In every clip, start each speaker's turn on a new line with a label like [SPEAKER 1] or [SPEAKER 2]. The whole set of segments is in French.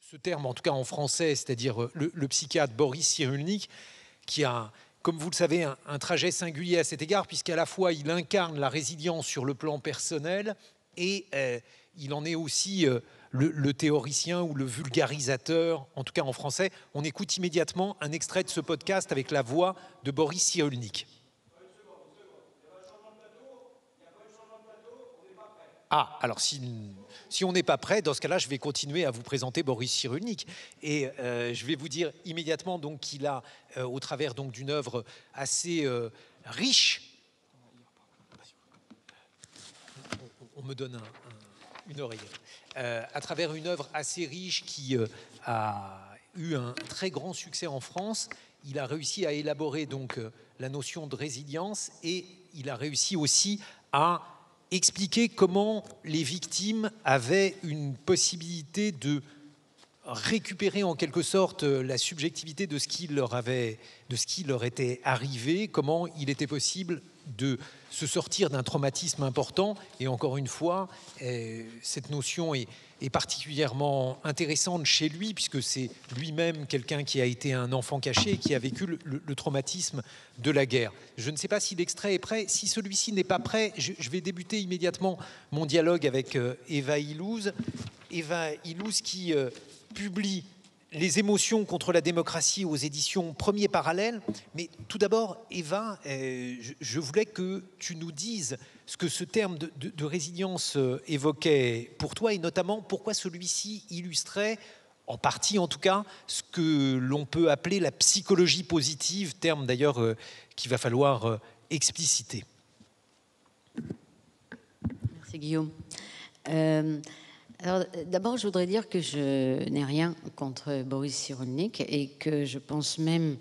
[SPEAKER 1] ce, terme, en tout cas en français, c'est-à-dire euh, le, psychiatre Boris Cyrulnik, qui a, comme vous le savez, un, trajet singulier à cet égard, puisqu'à la fois il incarne la résilience sur le plan personnel et euh, il en est aussi euh, le, le, théoricien ou le vulgarisateur, en tout cas en français. On écoute immédiatement un extrait de ce podcast avec la voix de Boris Cyrulnik. Ah, alors si, on n'est pas prêt, dans ce cas-là, je vais continuer à vous présenter Boris Cyrulnik. Et euh, je vais vous dire immédiatement qu'il a, euh, au travers d'une œuvre assez euh, riche, on, me donne une oreille, à travers une œuvre assez riche qui a eu un très grand succès en France, il a réussi à élaborer donc la notion de résilience et il a réussi aussi à expliquer comment les victimes avaient une possibilité de récupérer en quelque sorte euh, la subjectivité de ce qui leur avait, de ce qui leur était arrivé, comment il était possible de se sortir d'un traumatisme important. Et encore une fois, euh, cette notion est est particulièrement intéressante chez lui, puisque c'est lui-même quelqu'un qui a été un enfant caché et qui a vécu le, traumatisme de la guerre. Je ne sais pas si l'extrait est prêt. Si celui-ci n'est pas prêt, je, vais débuter immédiatement mon dialogue avec euh, Eva Ilouz. Eva Ilouz qui euh, publie les émotions contre la démocratie aux éditions Premier Parallèle. Mais tout d'abord, Eva, euh, je voulais que tu nous dises ce que ce terme de, résilience euh, évoquait pour toi et notamment pourquoi celui-ci illustrait, en partie en tout cas, ce que l'on peut appeler la psychologie positive, terme d'ailleurs euh, qu'il va falloir expliciter.
[SPEAKER 2] Merci Guillaume. D'abord, je voudrais dire que je n'ai rien contre Boris Cyrulnik et que je pense même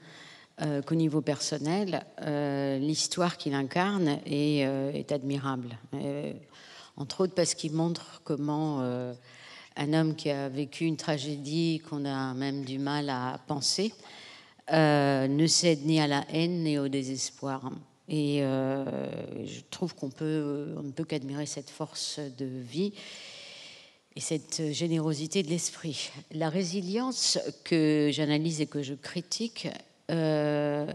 [SPEAKER 2] euh, qu'au niveau personnel, euh, l'histoire qu'il incarne est, euh, est admirable. entre autres parce qu'il montre comment un homme qui a vécu une tragédie qu'on a même du mal à penser ne cède ni à la haine ni au désespoir. Et je trouve qu'on peut, on ne peut qu'admirer cette force de vie et cette euh, générosité de l'esprit. La résilience que j'analyse et que je critique, euh,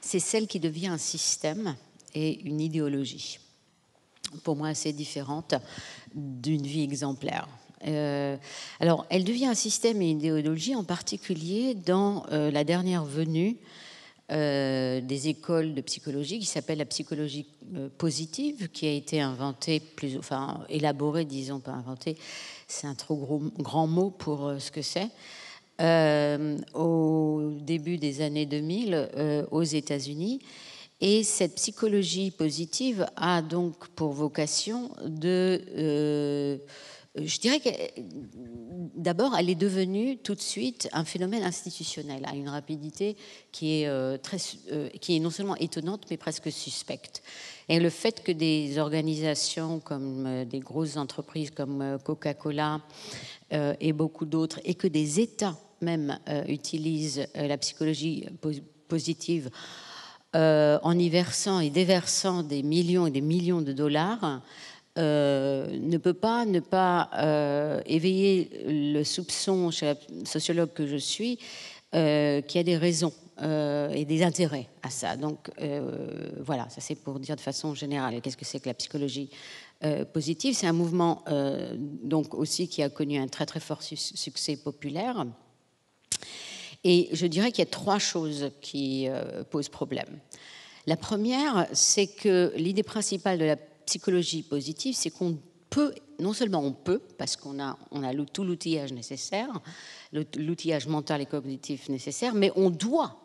[SPEAKER 2] c'est celle qui devient un système et une idéologie, pour moi assez différente d'une vie exemplaire. Euh, alors, elle devient un système et une idéologie, en particulier dans la dernière venue euh, des écoles de psychologie qui s'appelle la psychologie euh, positive, qui a été inventée, plus, enfin élaborée, disons, pas inventée, c'est un trop gros, grand mot pour euh, ce que c'est. au début des années 2000 aux États-Unis. Et cette psychologie positive a donc pour vocation de euh, je dirais que euh, d'abord, elle est devenue tout de suite un phénomène institutionnel à hein, une rapidité qui est, euh, très, qui est non seulement étonnante, mais presque suspecte. Et le fait que des organisations comme des grosses entreprises comme Coca-Cola et beaucoup d'autres, et que des États même utilisent la psychologie positive en y versant et déversant des millions et des millions de dollars, euh, ne peut pas ne pas euh, éveiller le soupçon chez la sociologue que je suis euh, qu'il y a des raisons et des intérêts à ça. Donc voilà, ça c'est pour dire de façon générale qu'est-ce que c'est que la psychologie positive. C'est un mouvement donc aussi qui a connu un très très fort succès populaire. Et je dirais qu'il y a trois choses qui posent problème. La première, c'est que l'idée principale de la psychologie positive, c'est qu'on peut, non seulement on peut, parce qu'on a, on a tout l'outillage nécessaire, l'outillage mental et cognitif nécessaire, mais on doit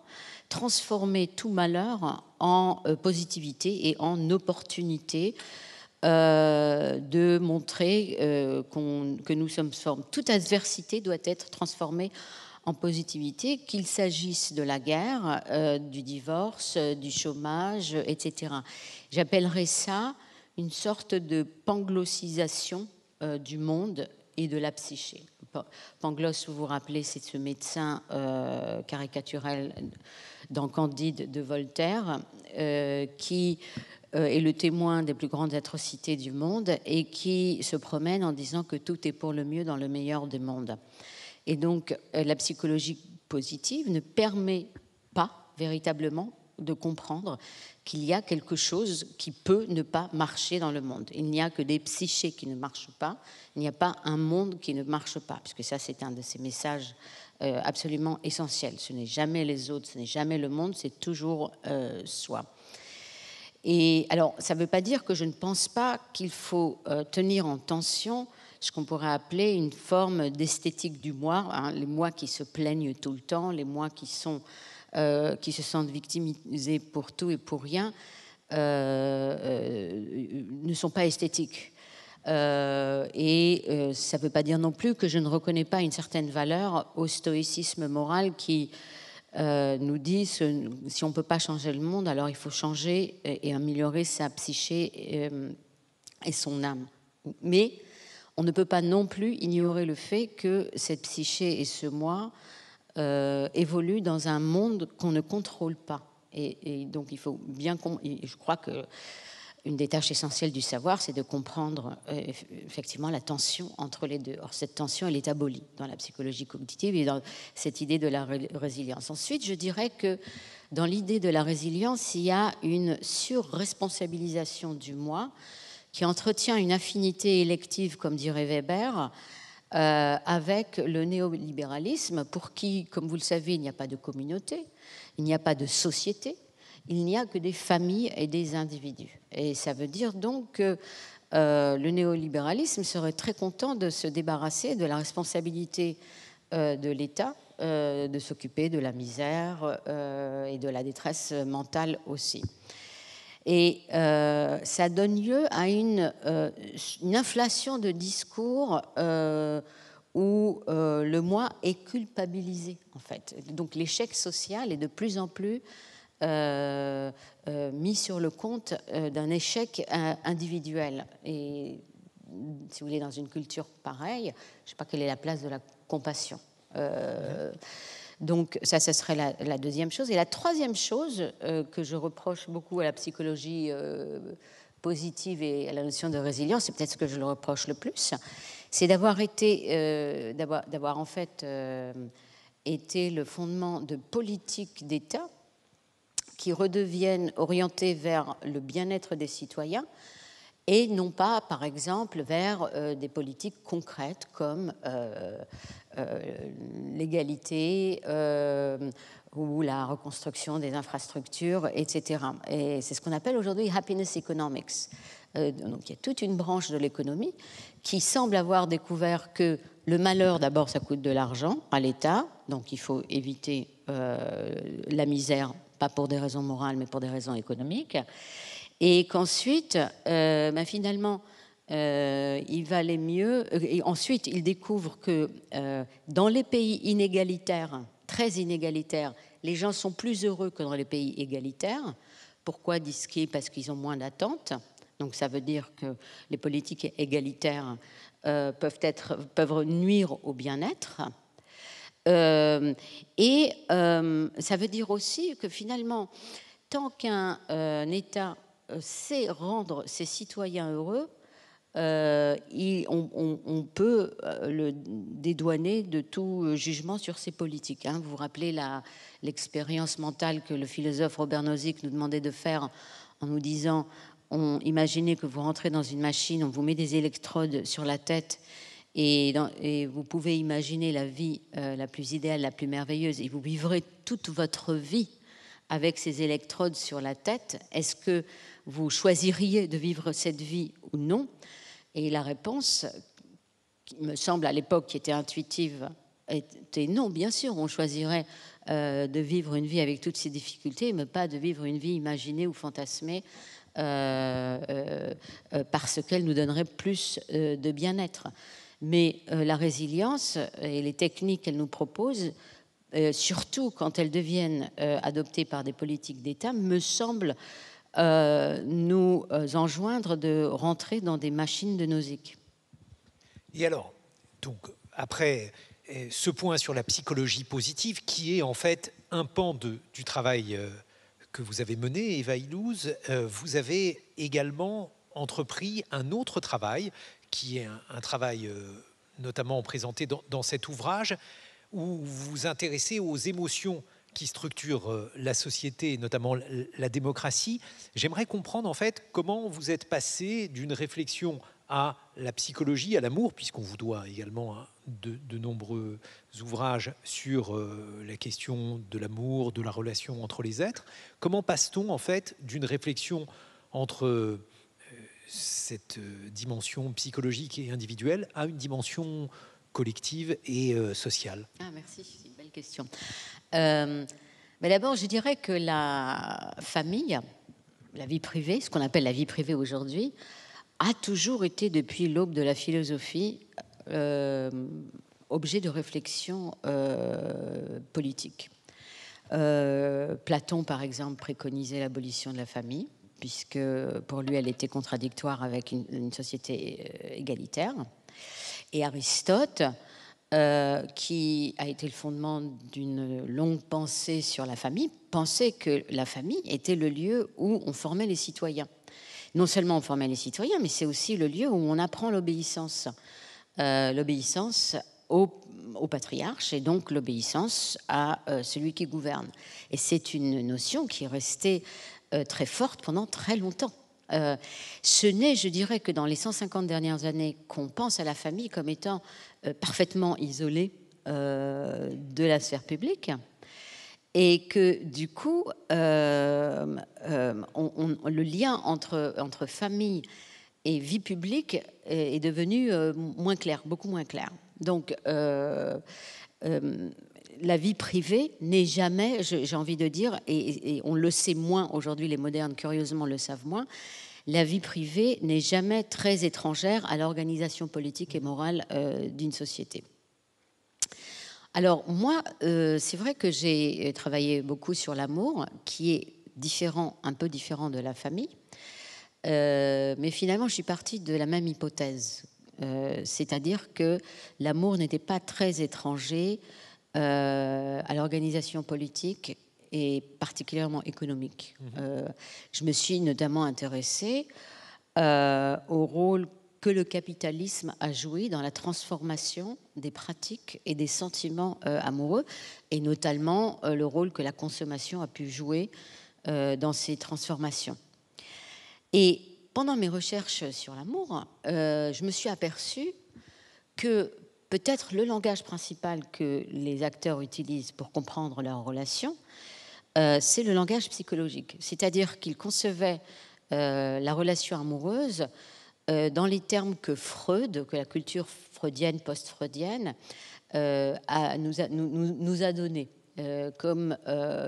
[SPEAKER 2] transformer tout malheur en euh, positivité et en opportunité euh, de montrer euh, que nous sommes formes. Toute adversité doit être transformée en positivité, qu'il s'agisse de la guerre, du divorce, du chômage, etc. J'appellerais ça une sorte de panglossisation euh, du monde et de la psyché. Pangloss, vous vous rappelez, c'est ce médecin euh, caricaturel dans Candide de Voltaire, euh, qui est le témoin des plus grandes atrocités du monde et qui se promène en disant que tout est pour le mieux dans le meilleur des mondes. Et donc, la psychologie positive ne permet pas véritablement de comprendre qu'il y a quelque chose qui peut ne pas marcher dans le monde. Il n'y a que des psychés qui ne marchent pas, il n'y a pas un monde qui ne marche pas, puisque ça c'est un de ces messages euh, absolument essentiels. Ce n'est jamais les autres, ce n'est jamais le monde, c'est toujours euh, soi. Et alors, ça ne veut pas dire que je ne pense pas qu'il faut euh, tenir en tension ce qu'on pourrait appeler une forme d'esthétique du moi, hein, les moi qui se plaignent tout le temps, les moi qui sont euh, qui se sentent victimisés pour tout et pour rien, euh, euh, ne sont pas esthétiques. et ça ne veut pas dire non plus que je ne reconnais pas une certaine valeur au stoïcisme moral qui nous dit si on ne peut pas changer le monde, alors il faut changer et, améliorer sa psyché et, et, son âme. Mais on ne peut pas non plus ignorer le fait que cette psyché et ce moi euh, évolue dans un monde qu'on ne contrôle pas. Et, donc, il faut bien. je crois que une des tâches essentielles du savoir, c'est de comprendre euh, effectivement la tension entre les deux. Or, cette tension, elle est abolie dans la psychologie cognitive et dans cette idée de la résilience. Ensuite, je dirais que dans l'idée de la résilience, il y a une surresponsabilisation du moi qui entretient une affinité élective, comme dirait Weber, euh, avec le néolibéralisme pour qui, comme vous le savez, il n'y a pas de communauté, il n'y a pas de société, il n'y a que des familles et des individus. Et ça veut dire donc que euh, le néolibéralisme serait très content de se débarrasser de la responsabilité euh, de l'État de s'occuper de la misère et de la détresse mentale aussi. Et euh, ça donne lieu à une, euh, une inflation de discours euh, où le moi est culpabilisé, en fait. Donc l'échec social est de plus en plus mis sur le compte d'un échec individuel. Et si vous voulez, dans une culture pareille, je ne sais pas quelle est la place de la compassion. Donc ça, ce serait la, deuxième chose. Et la troisième chose euh, que je reproche beaucoup à la psychologie euh, positive et à la notion de résilience, c'est peut-être ce que je le reproche le plus, c'est d'avoir été, euh, d'avoir en fait été le fondement de politiques d'État qui redeviennent orientées vers le bien-être des citoyens et non pas, par exemple, vers euh, des politiques concrètes comme euh, euh, l'égalité ou la reconstruction des infrastructures, etc. Et c'est ce qu'on appelle aujourd'hui happiness economics. donc il y a toute une branche de l'économie qui semble avoir découvert que le malheur, d'abord, ça coûte de l'argent à l'État, donc il faut éviter la misère, pas pour des raisons morales, mais pour des raisons économiques et qu'ensuite, euh, ben, finalement, euh, il valait mieux. Euh, et ensuite, il découvre que dans les pays inégalitaires, très inégalitaires, les gens sont plus heureux que dans les pays égalitaires. Pourquoi disent-ils Parce qu'ils ont moins d'attentes. Donc ça veut dire que les politiques égalitaires peuvent, être, peuvent nuire au bien-être. et ça veut dire aussi que finalement, tant qu'un État c'est euh, rendre ses citoyens heureux, euh, on, peut euh, le dédouaner de tout jugement sur ses politiques. Hein. Vous vous rappelez l'expérience mentale que le philosophe Robert Nozick nous demandait de faire en nous disant on, imaginez que vous rentrez dans une machine, on vous met des électrodes sur la tête et, vous pouvez imaginer la vie la plus idéale, la plus merveilleuse, et vous vivrez toute votre vie avec ces électrodes sur la tête, est-ce que vous choisiriez de vivre cette vie ou non Et la réponse, qui me semble à l'époque qui était intuitive, était non, bien sûr, on choisirait euh, de vivre une vie avec toutes ces difficultés, mais pas de vivre une vie imaginée ou fantasmée euh, euh, parce qu'elle nous donnerait plus de bien-être. Mais la résilience et les techniques qu'elle nous propose euh, surtout quand elles deviennent euh, adoptées par des politiques d'État, me semble euh, nous enjoindre de rentrer dans des machines de nausée.
[SPEAKER 1] Et alors, donc, après ce point sur la psychologie positive, qui est en fait un pan du travail que vous avez mené, Eva Ilouz, vous avez également entrepris un autre travail, qui est un, travail notamment présenté dans cet ouvrage, où vous vous intéressez aux émotions qui structurent euh, la société, notamment la démocratie. J'aimerais comprendre en fait comment vous êtes passé d'une réflexion à la psychologie, à l'amour, puisqu'on vous doit également hein, de, de, nombreux ouvrages sur euh, la question de l'amour, de la relation entre les êtres. Comment passe-t-on en fait d'une réflexion entre euh, cette dimension psychologique et individuelle à une dimension collective et euh, sociale
[SPEAKER 2] ah, Merci, c'est une belle question. Euh, mais d'abord, je dirais que la famille, la vie privée, ce qu'on appelle la vie privée aujourd'hui, a toujours été, depuis l'aube de la philosophie, euh, objet de réflexion politique. Platon, par exemple, préconisait l'abolition de la famille, puisque pour lui, elle était contradictoire avec une, une société égalitaire et Aristote, euh, qui a été le fondement d'une longue pensée sur la famille, pensait que la famille était le lieu où on formait les citoyens. Non seulement on formait les citoyens, mais c'est aussi le lieu où on apprend l'obéissance. Euh, l'obéissance au, patriarche et donc l'obéissance à euh, celui qui gouverne. Et c'est une notion qui est restée très forte pendant très longtemps. Euh, ce n'est, je dirais, que dans les 150 dernières années qu'on pense à la famille comme étant euh, parfaitement isolée euh, de la sphère publique. Et que du coup, le lien entre, entre famille et vie publique est, devenu moins clair, beaucoup moins clair. Donc, la vie privée n'est jamais, j'ai envie de dire, et, on le sait moins aujourd'hui, les modernes curieusement le savent moins, la vie privée n'est jamais très étrangère à l'organisation politique et morale euh, d'une société. Alors moi, euh, c'est vrai que j'ai euh, travaillé beaucoup sur l'amour, qui est différent, un peu différent de la famille, mais finalement je suis partie de la même hypothèse, c'est-à-dire que l'amour n'était pas très étranger euh, à l'organisation politique et particulièrement économique. Mhm. Euh, je me suis notamment intéressée euh, au rôle que le capitalisme a joué dans la transformation des pratiques et des sentiments amoureux, et notamment le rôle que la consommation a pu jouer dans ces transformations. Et pendant mes recherches sur l'amour, je me suis aperçue que peut-être le langage principal que les acteurs utilisent pour comprendre leur relation, euh, c'est le langage psychologique. C'est-à-dire qu'ils concevaient euh, la relation amoureuse euh, dans les termes que Freud, que la culture freudienne, post-freudienne, nous, a, nous, nous a donné. comme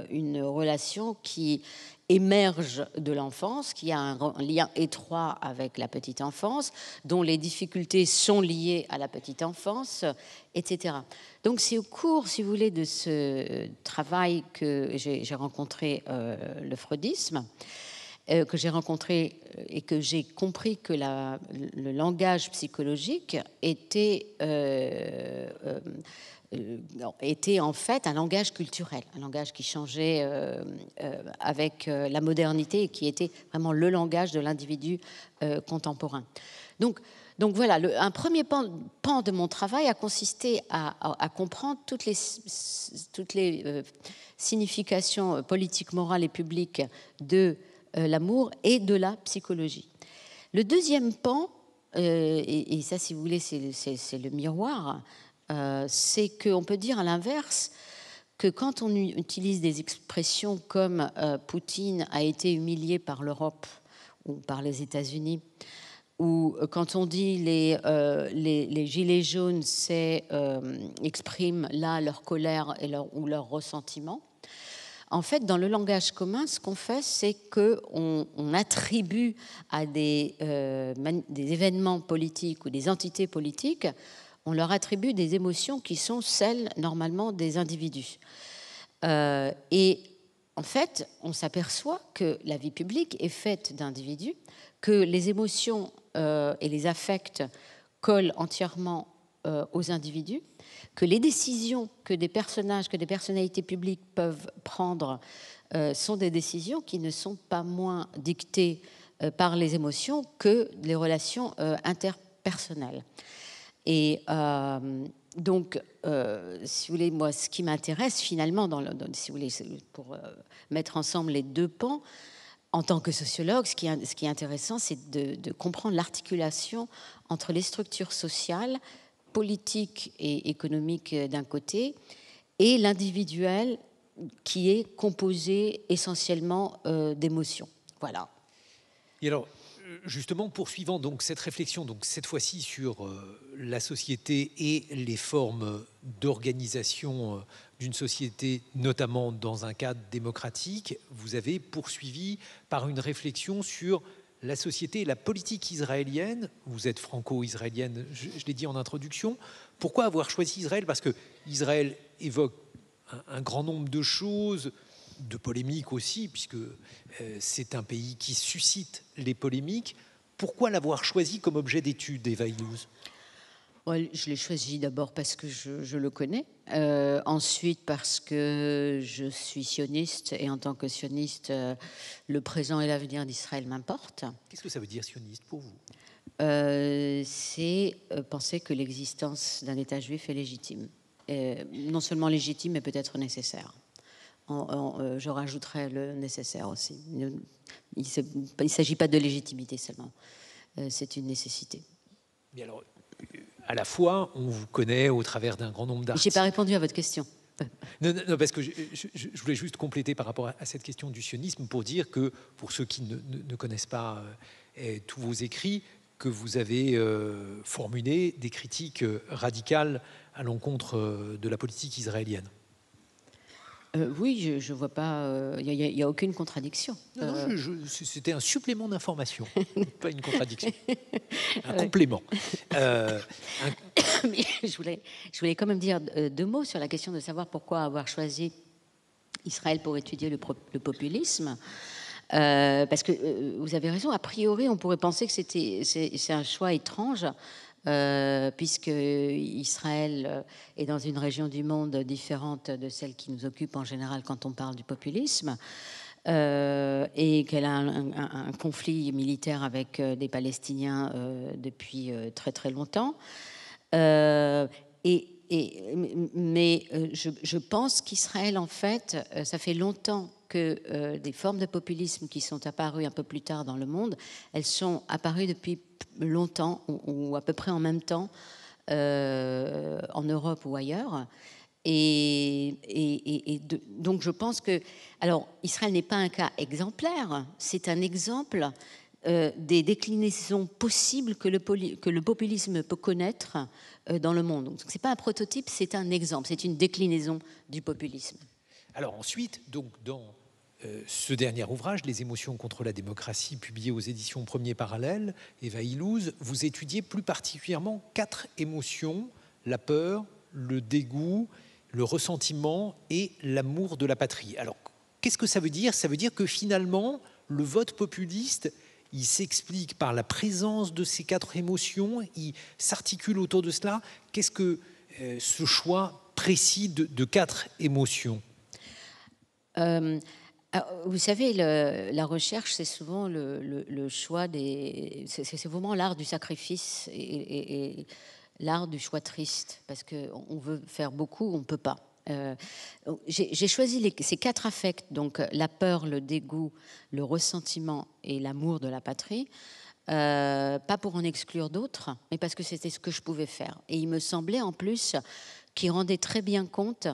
[SPEAKER 2] une relation qui émerge de l'enfance, qui a un lien étroit avec la petite enfance, dont les difficultés sont liées à la petite enfance, etc. Donc c'est au cours, si vous voulez, de ce travail que j'ai rencontré euh, le freudisme, euh, que j'ai rencontré euh, et que j'ai compris que le langage psychologique était... Euh, euh, était en fait un langage culturel, un langage qui changeait euh, avec la modernité et qui était vraiment le langage de l'individu contemporain. Donc, donc voilà, un premier pan, de mon travail a consisté à, comprendre toutes les, toutes les significations politiques, morales et publiques de l'amour et de la psychologie. Le deuxième pan, et, et, ça si vous voulez c'est le miroir, euh, c'est qu'on peut dire à l'inverse que quand on utilise des expressions comme euh, Poutine a été humilié par l'Europe ou par les États-Unis, ou euh, quand on dit les, gilets jaunes expriment là leur colère et ou leur ressentiment, en fait, dans le langage commun, ce qu'on fait, c'est qu'on on attribue à des, des, événements politiques ou des entités politiques on leur attribue des émotions qui sont celles normalement des individus. Euh, et en fait, on s'aperçoit que la vie publique est faite d'individus, que les émotions euh, et les affects collent entièrement euh, aux individus, que les décisions que des personnages, que des personnalités publiques peuvent prendre sont des décisions qui ne sont pas moins dictées par les émotions que les relations interpersonnelles. Et euh, donc, euh, si vous voulez, moi, ce qui m'intéresse finalement, dans, si vous voulez, pour euh, mettre ensemble les deux pans, en tant que sociologue, ce qui est, ce qui est intéressant, c'est de, comprendre l'articulation entre les structures sociales, politiques et économiques d'un côté, et l'individuel qui est composé essentiellement d'émotions. Voilà.
[SPEAKER 1] Et alors, justement, poursuivant donc cette réflexion, donc cette fois-ci sur la société et les formes d'organisation euh, d'une société, notamment dans un cadre démocratique, vous avez poursuivi par une réflexion sur la société et la politique israélienne. Vous êtes franco-israélienne, je, l'ai dit en introduction. Pourquoi avoir choisi Israël Parce que Israël évoque un, grand nombre de choses, de polémiques aussi, puisque euh, c'est un pays qui suscite les polémiques. Pourquoi l'avoir choisi comme objet d'étude, Eva Illouz je
[SPEAKER 2] l'ai choisi d'abord parce que je, le connais, euh, ensuite parce que je suis sioniste et en tant que sioniste, euh, le présent et l'avenir d'Israël m'importent. Qu'est-ce que ça veut dire sioniste pour vous euh, C'est penser que l'existence d'un État juif est légitime, et non seulement légitime mais peut-être nécessaire. je rajouterai le nécessaire aussi. Il ne s'agit pas de légitimité seulement, c'est une nécessité.
[SPEAKER 1] Mais alors, à la fois, on vous connaît au travers d'un grand nombre d'articles. J'ai pas répondu à votre question. Non, parce que je, voulais juste compléter par rapport à, cette question du sionisme pour dire que, pour ceux qui ne, connaissent pas euh, tous vos écrits, que vous avez euh, formulé des critiques euh, radicales à l'encontre de la politique israélienne. Euh,
[SPEAKER 2] oui, je ne vois pas. Il euh, n'y a, aucune contradiction. Euh.
[SPEAKER 1] c'était un supplément d'information, pas une contradiction. Un complément. je,
[SPEAKER 2] voulais, quand même dire deux mots sur la question de savoir pourquoi avoir choisi Israël pour étudier le, populisme. parce que vous avez raison, a priori, on pourrait penser que c'était, c'est un choix étrange euh, puisque Israël euh, est dans une région du monde différente de celle qui nous occupe en général quand on parle du populisme. Euh, et qu'elle a un, conflit militaire avec des Palestiniens depuis très très longtemps. et, mais je pense qu'Israël, en fait, ça fait longtemps que euh, des formes de populisme qui sont apparues un peu plus tard dans le monde, elles sont apparues depuis longtemps ou, à peu près en même temps euh, en Europe ou ailleurs. Et, et, donc je pense que, alors Israël n'est pas un cas exemplaire, c'est un exemple euh, des déclinaisons possibles que le, que le populisme peut connaître dans le monde. Donc ce n'est pas un prototype, c'est un exemple, c'est une déclinaison du populisme.
[SPEAKER 1] Alors ensuite, donc dans euh, ce dernier ouvrage, Les émotions contre la démocratie, publié aux éditions Premier Parallèle, Eva Ilouz, vous étudiez plus particulièrement quatre émotions, la peur, le dégoût, le ressentiment et l'amour de la patrie. Alors, qu'est-ce que ça veut dire Ça veut dire que finalement, le vote populiste, il s'explique par la présence de ces quatre émotions, il s'articule autour de cela. Qu'est-ce que euh, ce choix précis de, quatre émotions
[SPEAKER 2] euh, ah, vous savez, la recherche, c'est souvent le, choix des. C'est vraiment l'art du sacrifice et, l'art du choix triste, parce qu'on veut faire beaucoup, on ne peut pas. Euh, oh, j'ai choisi ces quatre affects, donc euh, la peur, le dégoût, le ressentiment et l'amour de la patrie. Euh, pas pour en exclure d'autres, mais parce que c'était ce que je pouvais faire. Et il me semblait en plus qu'il rendait très bien compte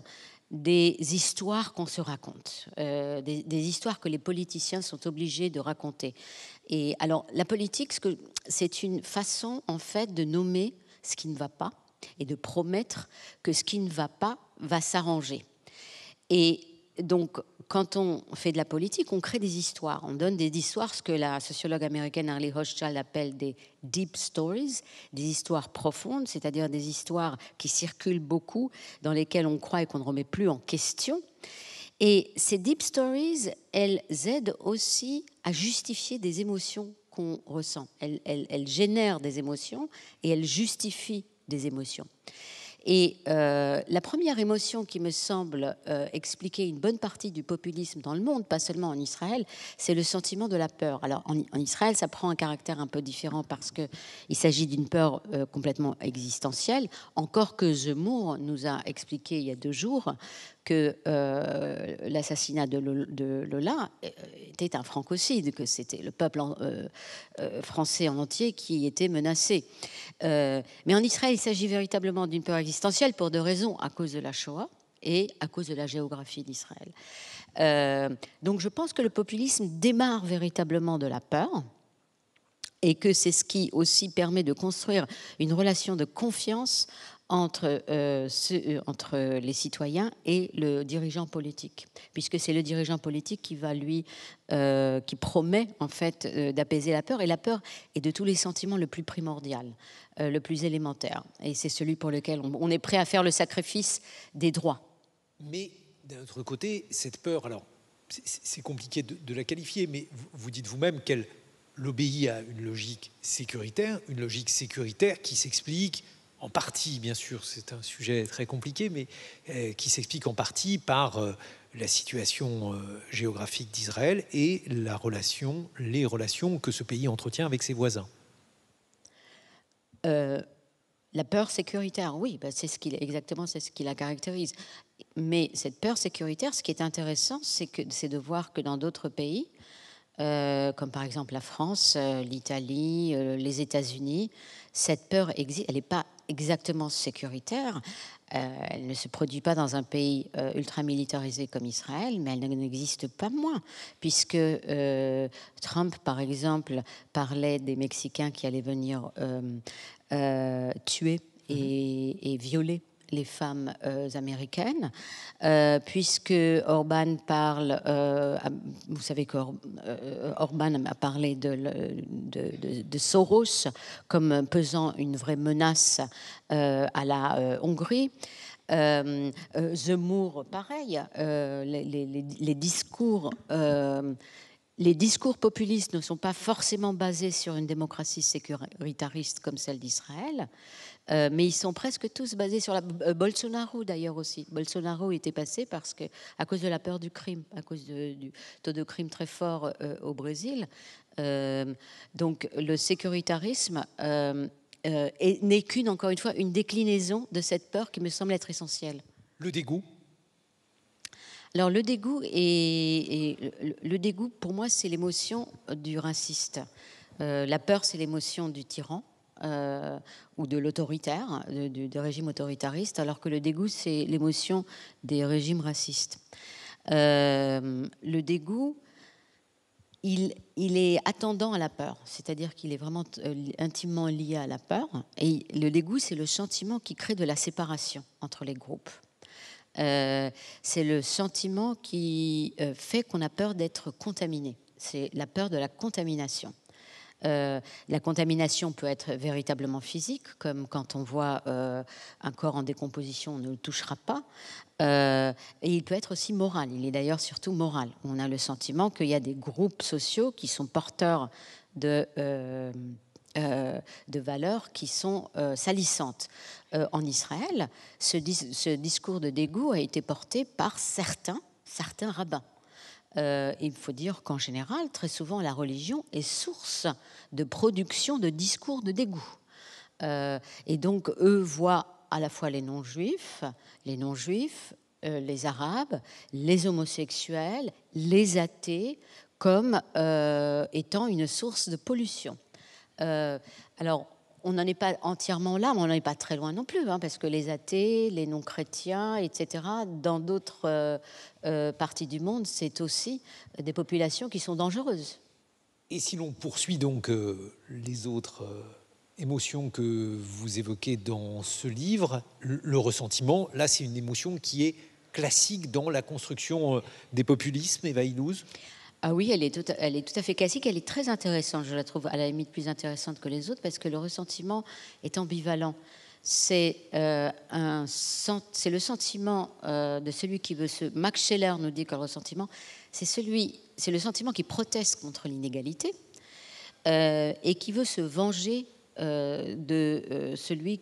[SPEAKER 2] des histoires qu'on se raconte, euh, des, des, histoires que les politiciens sont obligés de raconter. Et alors, la politique, c'est une façon, en fait, de nommer ce qui ne va pas et de promettre que ce qui ne va pas va s'arranger. Et donc, quand on fait de la politique, on crée des histoires. On donne des histoires, ce que la sociologue américaine Harley Hochschild appelle des deep stories, des histoires profondes, c'est-à-dire des histoires qui circulent beaucoup, dans lesquelles on croit et qu'on ne remet plus en question. Et ces deep stories, elles aident aussi à justifier des émotions qu'on ressent. Elles, elles génèrent des émotions et elles justifient des émotions. Et euh, la première émotion qui me semble euh, expliquer une bonne partie du populisme dans le monde, pas seulement en Israël, c'est le sentiment de la peur. Alors en, Israël, ça prend un caractère un peu différent parce qu'il s'agit d'une peur euh, complètement existentielle, encore que Zemmour nous a expliqué il y a deux jours que euh, l'assassinat de, Lola euh, était un francocide, que c'était le peuple euh, français en entier qui était menacé. mais en Israël, il s'agit véritablement d'une peur existentielle pour deux raisons, à cause de la Shoah et à cause de la géographie d'Israël. donc je pense que le populisme démarre véritablement de la peur et que c'est ce qui aussi permet de construire une relation de confiance entre, euh, euh, entre les citoyens et le dirigeant politique, puisque c'est le dirigeant politique qui va lui, euh, qui promet en fait d'apaiser la peur, et la peur est de tous les sentiments le plus primordial, le plus élémentaire, et c'est celui pour lequel on, est prêt à faire le sacrifice des droits.
[SPEAKER 1] Mais d'un autre côté, cette peur, alors c'est compliqué de, la qualifier, mais vous, dites vous-même qu'elle l'obéit à une logique sécuritaire, une logique sécuritaire qui s'explique en partie, bien sûr, c'est un sujet très compliqué, mais euh, qui s'explique en partie par euh, la situation euh, géographique d'Israël et la relation, les relations que ce pays entretient avec ses voisins.
[SPEAKER 2] la peur sécuritaire, oui, bah, c'est ce qu'il exactement, c'est ce qui la caractérise. Mais cette peur sécuritaire, ce qui est intéressant, c'est que c'est de voir que dans d'autres pays, comme par exemple la France, l'Italie, les États-Unis, cette peur elle n'est pas exactement sécuritaire. Euh, elle ne se produit pas dans un pays ultra euh, ultramilitarisé comme Israël, mais elle n'existe pas moins, puisque euh, Trump, par exemple, parlait des Mexicains qui allaient venir tuer mhm. et, et violer les femmes euh, américaines, euh, puisque Orban parle, euh, vous savez orban a parlé de, Soros comme pesant une vraie menace à la Hongrie. The Moor, pareil, les, discours les discours populistes ne sont pas forcément basés sur une démocratie sécuritariste comme celle d'Israël, euh, mais ils sont presque tous basés sur la. Euh, Bolsonaro d'ailleurs aussi. Bolsonaro était passé parce que, à cause de la peur du crime, à cause du taux de crime très fort euh, au Brésil. donc le sécuritarisme. n'est qu'une, encore une fois, une déclinaison de cette peur qui me semble être essentielle. Le dégoût alors le dégoût, et le dégoût pour moi c'est l'émotion du raciste. la peur c'est l'émotion du tyran. Euh, ou de l'autoritaire, du régime autoritariste, alors que le dégoût, c'est l'émotion des régimes racistes. Euh, le dégoût, il, est attendant à la peur, c'est-à-dire qu'il est vraiment euh, intimement lié à la peur. Et le dégoût, c'est le sentiment qui crée de la séparation entre les groupes. c'est le sentiment qui fait qu'on a peur d'être contaminé. C'est la peur de la contamination. Euh, la contamination peut être véritablement physique, comme quand on voit euh, un corps en décomposition, on ne le touchera pas. Euh, et il peut être aussi moral. Il est d'ailleurs surtout moral. On a le sentiment qu'il y a des groupes sociaux qui sont porteurs de... valeurs qui sont salissantes. en Israël, ce, ce discours de dégoût a été porté par certains, certains rabbins. Euh, il faut dire qu'en général, très souvent, la religion est source de production de discours de dégoût. Euh, et donc, eux voient à la fois les non-juifs, les non-juifs, euh, les arabes, les homosexuels, les athées, comme étant une source de pollution. alors, on n'en est pas entièrement là, mais on n'en est pas très loin non plus, hein, parce que les athées, les non-chrétiens, etc., dans d'autres euh, euh, parties du monde, c'est aussi des populations qui sont dangereuses.
[SPEAKER 1] Et si l'on poursuit donc euh, les autres émotions que vous évoquez dans ce livre, le, ressentiment, là c'est une émotion qui est classique dans la construction des populismes, Eva Illouz
[SPEAKER 2] ah oui, elle est, tout, elle est tout à fait classique, elle est très intéressante, je la trouve à la limite plus intéressante que les autres parce que le ressentiment est ambivalent. C'est euh, le sentiment euh, de celui qui veut se. Max Scheller nous dit que le ressentiment, c'est celui, c'est le sentiment qui proteste contre l'inégalité euh, et qui veut se venger de celui.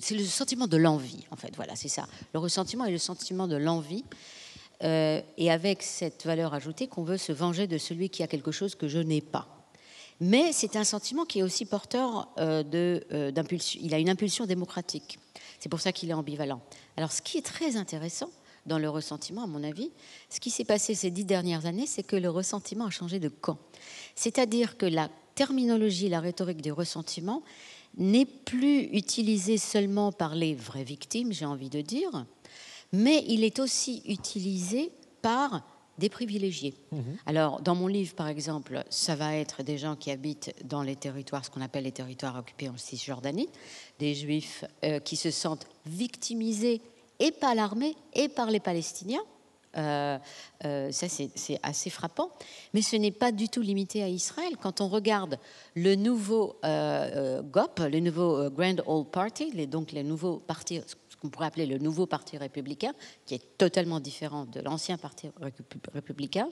[SPEAKER 2] C'est le sentiment de l'envie, en fait. Voilà, c'est ça. Le ressentiment est le sentiment de l'envie euh, et avec cette valeur ajoutée qu'on veut se venger de celui qui a quelque chose que je n'ai pas. Mais c'est un sentiment qui est aussi porteur euh, euh, d'impulsion. Il a une impulsion démocratique. C'est pour ça qu'il est ambivalent. Alors, ce qui est très intéressant dans le ressentiment, à mon avis, ce qui s'est passé ces dix dernières années, c'est que le ressentiment a changé de camp. C'est-à-dire que la terminologie, la rhétorique du ressentiment n'est plus utilisée seulement par les vraies victimes, j'ai envie de dire, mais il est aussi utilisé par des privilégiés. Mhm. Alors, dans mon livre, par exemple, ça va être des gens qui habitent dans les territoires, ce qu'on appelle les territoires occupés en Cisjordanie, des juifs euh, qui se sentent victimisés et par l'armée et par les Palestiniens, euh, euh, ça, c'est assez frappant. Mais ce n'est pas du tout limité à Israël. Quand on regarde le nouveau euh, GOP, le nouveau Grand Old Party, donc les nouveaux partis, ce qu'on pourrait appeler le nouveau parti républicain, qui est totalement différent de l'ancien parti républicain,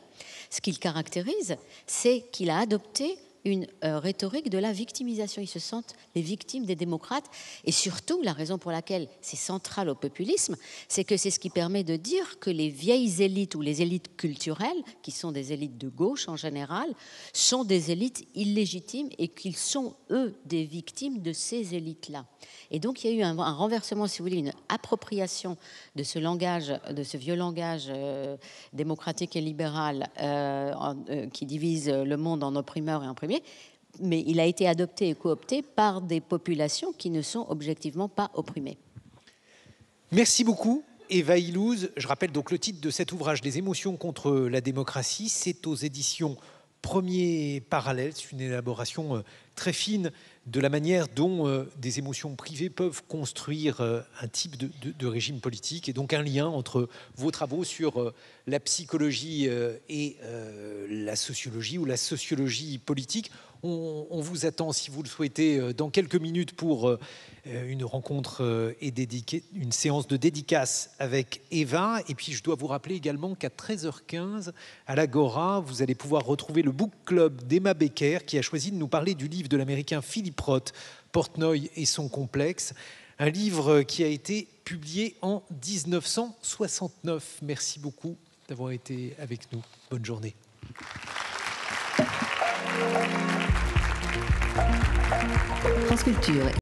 [SPEAKER 2] ce qu'il caractérise, c'est qu'il a adopté une euh, rhétorique de la victimisation. Ils se sentent les victimes des démocrates. Et surtout, la raison pour laquelle c'est central au populisme, c'est que c'est ce qui permet de dire que les vieilles élites ou les élites culturelles, qui sont des élites de gauche en général, sont des élites illégitimes et qu'ils sont, eux, des victimes de ces élites-là. Et donc, il y a eu un, renversement, si vous voulez, une appropriation de ce langage, de ce vieux langage euh, démocratique et libéral euh, qui divise le monde en opprimeurs et imprimés mais il a été adopté et coopté par des populations qui ne sont objectivement pas
[SPEAKER 1] opprimées. Merci beaucoup. Eva Ilouz, je rappelle donc le titre de cet ouvrage, Les émotions contre la démocratie, c'est aux éditions Premier Parallèle, c'est une élaboration euh, très fine de la manière dont euh, des émotions privées peuvent construire euh, un type de, régime politique et donc un lien entre vos travaux sur euh, la psychologie et la sociologie ou la sociologie politique. On, vous attend, si vous le souhaitez, dans quelques minutes pour une rencontre et une séance de dédicace avec Eva. Et puis, je dois vous rappeler également qu'à 13h15, à l'Agora, vous allez pouvoir retrouver le Book Club d'Emma Becker qui a choisi de nous parler du livre de l'américain Philippe Roth, Portnoy et son complexe, un livre qui a été publié en 1969. Merci beaucoup d'avoir été avec nous. Bonne journée.